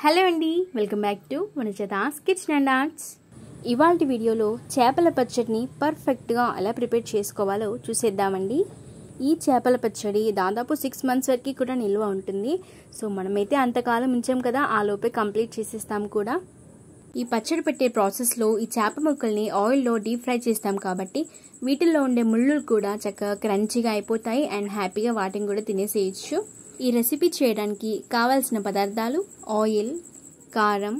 hello అండి welcome back to వనచేతాస్ kitchen and arts ఇవాళ వీడియోలో చేపల పచ్చడిని పర్ఫెక్ట్గా ఎలా ప్రిపేర్ చేసుకోవాలో చూసేద్దామండి ఈ చేపల పచ్చడి దాదాపు సిక్స్ మంత్స్ వరకు కూడా నిల్వ ఉంటుంది సో మనమైతే అంతకాలం ఉంచాం కదా ఆ లోపే కంప్లీట్ చేసేస్తాం కూడా ఈ పచ్చడి పెట్టే ప్రాసెస్లో ఈ చేప ముక్కల్ని ఆయిల్లో డీప్ ఫ్రై చేస్తాం కాబట్టి వీటిల్లో ఉండే ముళ్ళు కూడా చక్కగా క్రంచిగా అయిపోతాయి అండ్ హ్యాపీగా వాటిని కూడా తినేసేయచ్చు ఈ రెసిపీ చేయడానికి కావలసిన పదార్థాలు ఆయిల్ కారం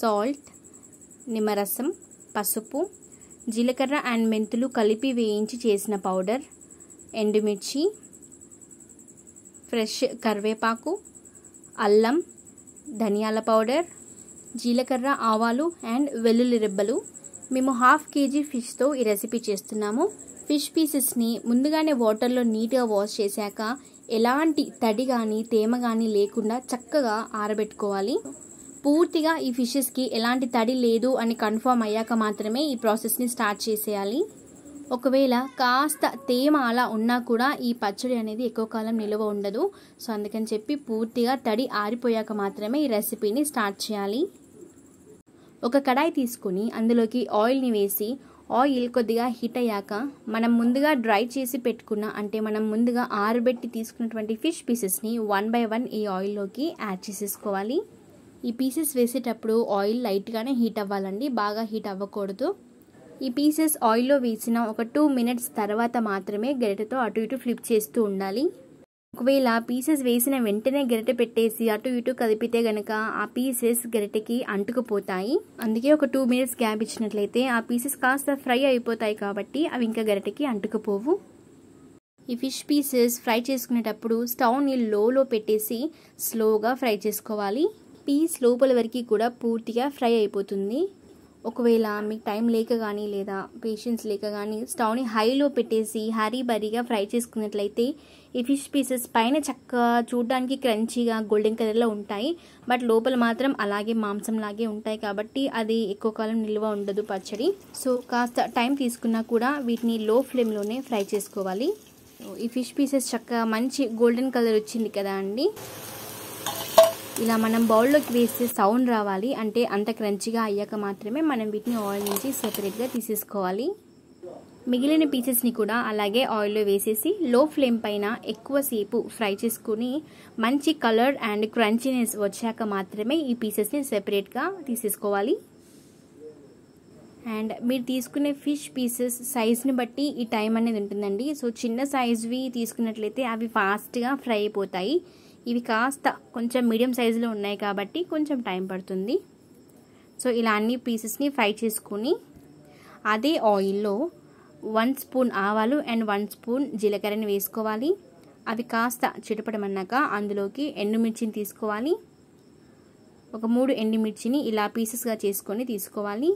సాల్ట్ నిమ్మరసం పసుపు జీలకర్ర అండ్ మెంతులు కలిపి వేయించి చేసిన పౌడర్ ఎండుమిర్చి ఫ్రెష్ కరివేపాకు అల్లం ధనియాల పౌడర్ జీలకర్ర ఆవాలు అండ్ వెల్లుల్లి రెబ్బలు మేము హాఫ్ కేజీ ఫిష్తో ఈ రెసిపీ చేస్తున్నాము ఫిష్ పీసెస్ని ముందుగానే వాటర్లో నీట్గా వాష్ చేశాక ఎలాంటి తడి కానీ తేమ కానీ లేకుండా చక్కగా ఆరబెట్టుకోవాలి పూర్తిగా ఈ ఫిషెస్కి ఎలాంటి తడి లేదు అని కన్ఫర్మ్ అయ్యాక మాత్రమే ఈ ప్రాసెస్ని స్టార్ట్ చేసేయాలి ఒకవేళ కాస్త తేమ అలా ఉన్నా కూడా ఈ పచ్చడి అనేది ఎక్కువ కాలం నిల్వ ఉండదు సో అందుకని చెప్పి పూర్తిగా తడి ఆరిపోయాక మాత్రమే ఈ రెసిపీని స్టార్ట్ చేయాలి ఒక కడాయి తీసుకుని అందులోకి ఆయిల్ని వేసి ఆయిల్ కొద్దిగా హీట్ అయ్యాక మనం ముందుగా డ్రై చేసి పెట్టుకున్న అంటే మనం ముందుగా ఆరబెట్టి తీసుకున్నటువంటి ఫిష్ పీసెస్ని వన్ బై వన్ ఈ ఆయిల్లోకి యాడ్ చేసేసుకోవాలి ఈ పీసెస్ వేసేటప్పుడు ఆయిల్ లైట్గానే హీట్ అవ్వాలండి బాగా హీట్ అవ్వకూడదు ఈ పీసెస్ ఆయిల్లో వేసిన ఒక టూ మినిట్స్ తర్వాత మాత్రమే గరిటతో అటు ఇటు ఫ్లిప్ చేస్తూ ఉండాలి ఒకవేళ పీసెస్ వేసిన వెంటనే గరిటె పెట్టేసి అటు ఇటు కదిపితే గనక ఆ పీసెస్ గరిటెకి అంటుకుపోతాయి అందుకే ఒక టూ మినిట్స్ గ్యాప్ ఇచ్చినట్లయితే ఆ పీసెస్ కాస్త ఫ్రై అయిపోతాయి కాబట్టి అవి ఇంకా గరిటెకి అంటుకుపోవు ఈ ఫిష్ పీసెస్ ఫ్రై చేసుకునేటప్పుడు ని లోలో పెట్టేసి స్లోగా ఫ్రై చేసుకోవాలి పీస్ లోపల వరకు కూడా పూర్తిగా ఫ్రై అయిపోతుంది ఒకవేళ మీకు టైం లేక కానీ లేదా పేషెన్స్ లేక కానీ స్టవ్ని హైలో పెట్టేసి హరీ బరీగా ఫ్రై చేసుకున్నట్లయితే ఈ ఫిష్ పీసెస్ పైన చక్కగా చూడడానికి క్రంచీగా గోల్డెన్ కలర్లో ఉంటాయి బట్ లోపల మాత్రం అలాగే మాంసం లాగే ఉంటాయి కాబట్టి అది ఎక్కువ కాలం నిల్వ ఉండదు పచ్చడి సో కాస్త టైం తీసుకున్నా కూడా వీటిని లో ఫ్లేమ్లోనే ఫ్రై చేసుకోవాలి ఈ ఫిష్ పీసెస్ చక్కగా మంచి గోల్డెన్ కలర్ వచ్చింది కదా అండి ఇలా మనం బౌల్లోకి వేస్తే సౌండ్ రావాలి అంటే అంత క్రంచిగా అయ్యాక మాత్రమే మనం వీటిని ఆయిల్ నుంచి సెపరేట్గా తీసేసుకోవాలి మిగిలిన పీసెస్ని కూడా అలాగే ఆయిల్లో వేసేసి లో ఫ్లేమ్ పైన ఎక్కువసేపు ఫ్రై చేసుకుని మంచి కలర్ అండ్ క్రంచినెస్ వచ్చాక మాత్రమే ఈ పీసెస్ని సెపరేట్గా తీసేసుకోవాలి అండ్ మీరు తీసుకునే ఫిష్ పీసెస్ సైజ్ని బట్టి ఈ టైం అనేది ఉంటుందండి సో చిన్న సైజ్వి తీసుకున్నట్లయితే అవి ఫాస్ట్గా ఫ్రై అయిపోతాయి ఇవి కాస్త కొంచెం మీడియం సైజులో ఉన్నాయి కాబట్టి కొంచెం టైం పడుతుంది సో ఇలా అన్ని పీసెస్ని ఫ్రై చేసుకుని అదే ఆయిల్లో వన్ స్పూన్ ఆవాలు అండ్ వన్ స్పూన్ జీలకర్రని వేసుకోవాలి అవి కాస్త చిటపడమన్నాక అందులోకి ఎండుమిర్చిని తీసుకోవాలి ఒక మూడు ఎండుమిర్చిని ఇలా పీసెస్గా చేసుకొని తీసుకోవాలి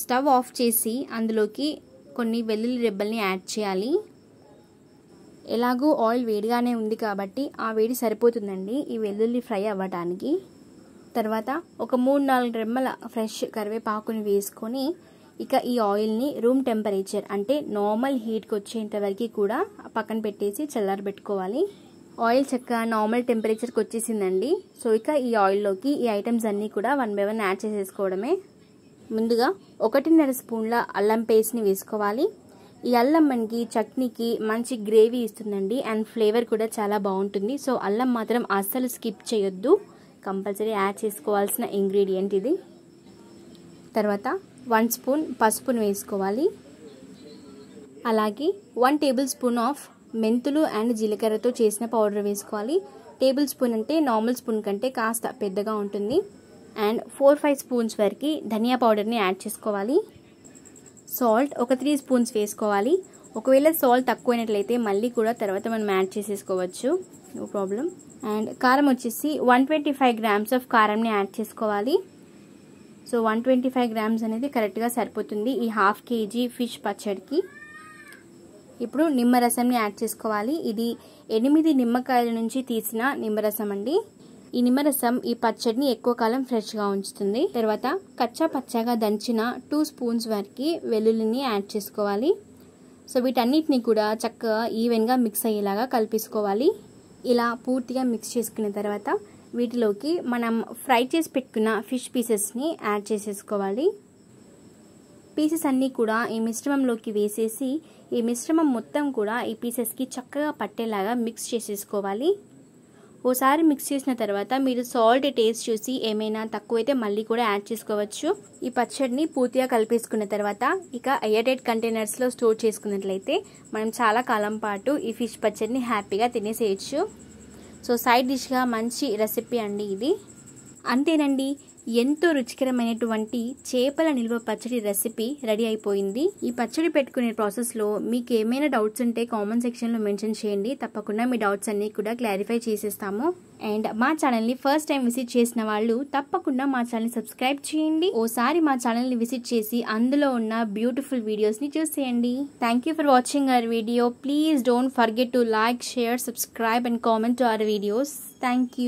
స్టవ్ ఆఫ్ చేసి అందులోకి కొన్ని వెల్లుల్లి రెబ్బల్ని యాడ్ చేయాలి ఎలాగూ ఆయిల్ వేడిగానే ఉంది కాబట్టి ఆ వేడి సరిపోతుందండి ఈ వెల్లుల్లి ఫ్రై అవ్వటానికి తర్వాత ఒక మూడు నాలుగు రెమ్మల ఫ్రెష్ కరివేపాకుని వేసుకొని ఇక ఈ ఆయిల్ని రూమ్ టెంపరేచర్ అంటే నార్మల్ హీట్కి వచ్చేంత వరకు కూడా పక్కన పెట్టేసి చల్లారబెట్టుకోవాలి ఆయిల్ చక్కగా నార్మల్ టెంపరేచర్కి వచ్చేసిందండి సో ఇక ఈ ఆయిల్లోకి ఈ ఐటమ్స్ అన్నీ కూడా వన్ బై వన్ యాడ్ చేసేసుకోవడమే ముందుగా ఒకటిన్నర స్పూన్ల అల్లం పేస్ట్ని వేసుకోవాలి ఈ అల్లం మనకి చట్నీకి మంచి గ్రేవీ ఇస్తుందండి అండ్ ఫ్లేవర్ కూడా చాలా బాగుంటుంది సో అల్లం మాత్రం అస్సలు స్కిప్ చేయొద్దు కంపల్సరీ యాడ్ చేసుకోవాల్సిన ఇంగ్రీడియంట్ ఇది తర్వాత వన్ స్పూన్ పసుపును వేసుకోవాలి అలాగే వన్ టేబుల్ స్పూన్ ఆఫ్ మెంతులు అండ్ జీలకర్రతో చేసిన పౌడర్ వేసుకోవాలి టేబుల్ స్పూన్ అంటే నార్మల్ స్పూన్ కంటే కాస్త పెద్దగా ఉంటుంది అండ్ ఫోర్ ఫైవ్ స్పూన్స్ వరకు ధనియా పౌడర్ని యాడ్ చేసుకోవాలి సాల్ట్ ఒక త్రీ స్పూన్స్ వేసుకోవాలి ఒకవేళ సాల్ట్ తక్కువైనట్లయితే మళ్ళీ కూడా తర్వాత మనం యాడ్ చేసేసుకోవచ్చు నో ప్రాబ్లం అండ్ కారం వచ్చేసి one twenty five grams of కారంని యాడ్ చేసుకోవాలి so one twenty five grams అనేది కరెక్ట్గా సరిపోతుంది ఈ హాఫ్ కేజీ ఫిష్ పచ్చడికి ఇప్పుడు నిమ్మరసంని యాడ్ చేసుకోవాలి ఇది ఎనిమిది నిమ్మకాయల నుంచి తీసిన నిమ్మరసం అండి ఈ నిమ్మరసం ఈ పచ్చడిని ఎక్కువ కాలం ఫ్రెష్గా ఉంచుతుంది తర్వాత కచ్చా పచ్చగా దంచిన టూ స్పూన్స్ వరకు వెల్లుల్లిని యాడ్ చేసుకోవాలి సో వీటన్నిటిని కూడా చక్కగా ఈవెన్గా మిక్స్ అయ్యేలాగా కల్పించుకోవాలి ఇలా పూర్తిగా మిక్స్ చేసుకున్న తర్వాత వీటిలోకి మనం ఫ్రై చేసి పెట్టుకున్న ఫిష్ పీసెస్ని యాడ్ చేసేసుకోవాలి పీసెస్ అన్నీ కూడా ఈ మిశ్రమంలోకి వేసేసి ఈ మిశ్రమం మొత్తం కూడా ఈ పీసెస్కి చక్కగా పట్టేలాగా మిక్స్ చేసేసుకోవాలి ఓసారి మిక్స్ చేసిన తర్వాత మీరు సాల్ట్ టేస్ట్ చూసి ఏమైనా తక్కువైతే మళ్ళీ కూడా యాడ్ చేసుకోవచ్చు ఈ పచ్చడిని పూర్తిగా కలిపేసుకున్న తర్వాత ఇక ఎయిర్టైట్ కంటైనర్స్లో స్టోర్ చేసుకున్నట్లయితే మనం చాలా కాలం పాటు ఈ ఫిష్ పచ్చడిని హ్యాపీగా తినేసేయచ్చు సో సైడ్ డిష్గా మంచి రెసిపీ అండి ఇది అంతేనండి ఎంతో రుచికరమైనటువంటి చేపల నిల్వ పచ్చడి రెసిపీ రెడీ అయిపోయింది ఈ పచ్చడి పెట్టుకునే ప్రాసెస్లో మీకు ఏమైనా డౌట్స్ ఉంటే కామెంట్ సెక్షన్లో మెన్షన్ చేయండి తప్పకుండా మీ డౌట్స్ అన్నీ కూడా క్లారిఫై చేసేస్తాము అండ్ మా ఛానల్ని ఫస్ట్ టైం విజిట్ చేసిన వాళ్ళు తప్పకుండా మా ఛానల్ని సబ్స్క్రైబ్ చేయండి ఓసారి మా ఛానల్ని విజిట్ చేసి అందులో ఉన్న బ్యూటిఫుల్ వీడియోస్ని చూసేయండి thank for watching our video please don't forget to like share subscribe and comment our videos thank